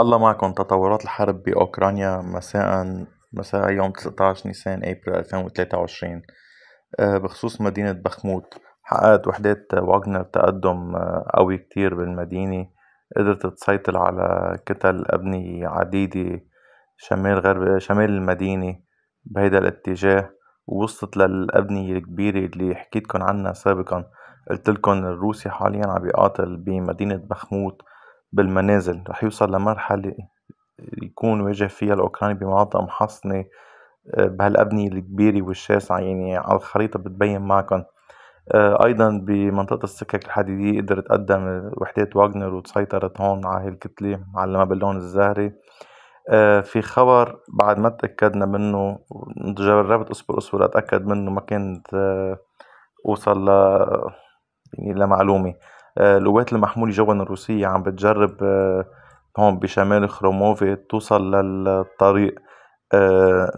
الله معكم تطورات الحرب بأوكرانيا مساء مساء يوم 19 نيسان أبريل 2023 آه، بخصوص مدينة بخموت حققت وحدات واغنر تقدم آه، قوي كتير بالمدينة قدرت تسيطر على كتل أبنية عديدة شمال غرب شمال المدينة بهيدا الاتجاه ووصلت للأبنية الكبيرة اللي حكيتكن عنها سابقا قلتلكن الروسي حاليا عم بيقاتل بمدينة بخموت بالمنازل رح يوصل لمرحلة يكون واجه فيها الأوكراني بمناطق محصنة آه، بهالأبنية الكبيرة والشاسعة يعني على الخريطة بتبين معكن آه، أيضا بمنطقة السكك الحديدية قدرت تقدم وحدات واغنر وتسيطرت هون على هالكتلة معلمة باللون الزهري آه، في خبر بعد ما تأكدنا منه جربت أصبر أصبر أتأكد منه ما كنت أوصل ل يعني لمعلومة القوات آه، المحمولة جوا الروسية عم بتجرب آه، هون بشمال خروموفي توصل للطريق آه،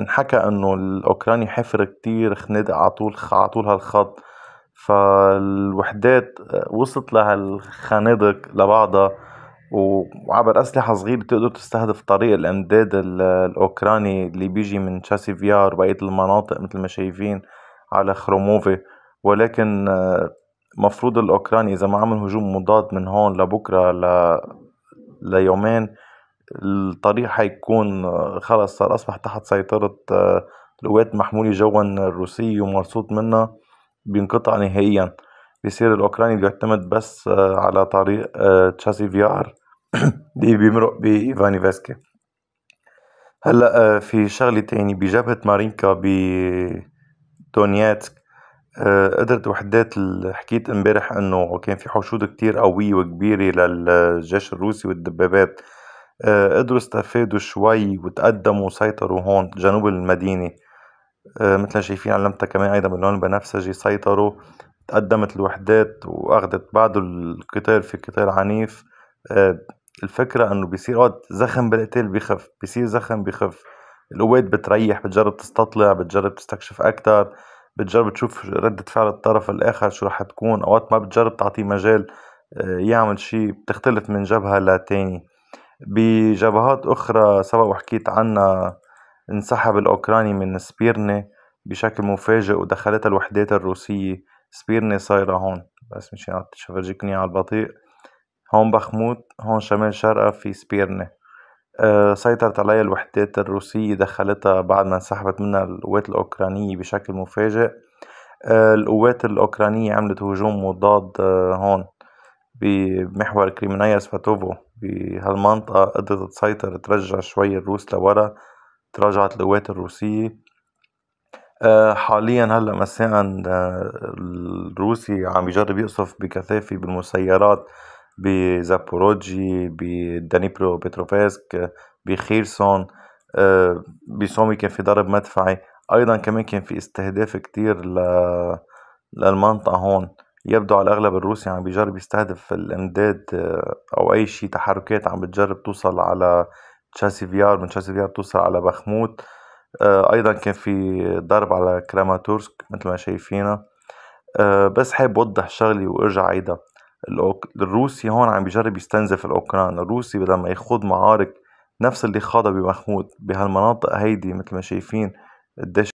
انحكى انه الاوكراني حفر كتير خندق عطول طول هالخط فالوحدات وصلت لهالخنادق لبعضها وعبر أسلحة صغيرة تقدر تستهدف طريق الإمداد الأوكراني اللي بيجي من تشاسيفيار وبقية المناطق مثل ما شايفين على خروموفي ولكن مفروض الأوكراني إذا ما عمل هجوم مضاد من هون لبكرة ل... ليومين الطريق حيكون آه، خلص صار أصبح تحت سيطرة قوات آه، محمولة جوا الروسية ومرصود منها بينقطع نهائيا بيصير الأوكراني بيعتمد بس آه، على طريق تشاسي فيار اللي بيمرق بإيفانيفسكي هلا في شغلة تاني بجبهة مارينكا بدونياتسك آه، قدرت وحدات حكيت امبارح انه كان في حشود كتير قوية وكبيرة للجيش الروسي والدبابات آه، قدروا استفادوا شوي وتقدموا وسيطروا هون جنوب المدينة آه، مثل شايفين علمتها كمان ايضا باللون البنفسجي سيطروا تقدمت الوحدات واخدت بعض القتال في قتال عنيف الفكرة انه بيصير قد زخم بالقتال بيخف بيصير زخم بيخف القوات بتريح بتجرب تستطلع بتجرب تستكشف اكتر بتجرب تشوف ردة فعل الطرف الآخر شو رح تكون أوقات ما بتجرب تعطيه مجال آه، يعمل شي بتختلف من جبهة لتاني بجبهات أخرى سبق وحكيت عنها انسحب الأوكراني من سبيرني بشكل مفاجئ ودخلتها الوحدات الروسية سبيرني صايرة هون بس مشان يعني أفرجيكن على البطيء هون بخموت هون شمال شرقا في سبيرني آه، سيطرت علي الوحدات الروسية دخلتها بعد ما انسحبت منها القوات الأوكرانية بشكل مفاجئ آه، القوات الأوكرانية عملت هجوم مضاد آه، هون بمحور كريمينيا سفاتوفو بهالمنطقة قدرت تسيطر ترجع شوي الروس لورا تراجعت القوات الروسية حاليا هلا مساء الروسي عم يجرب يقصف بكثافة بالمسيرات بزابوروجي بدانيبرو بتروفاسك بخيرسون آه، بسومي كان في ضرب مدفعي ايضا كمان كان في استهداف كتير ل... للمنطقة هون يبدو على الأغلب الروسي عم بيجرب يستهدف الإمداد آه، أو أي شيء تحركات عم بتجرب توصل على تشاسيفيار من تشاسيفيار توصل على بخموت آه، أيضا كان في ضرب على كراماتورسك مثل ما شايفينا بس حاب أوضح شغلي وأرجع عيدها الروسي هون عم بيجرب يستنزف الاوكران الروسي ما يخوض معارك نفس اللي خاضها بمحمود بهالمناطق هيدي مثل ما شايفين قديش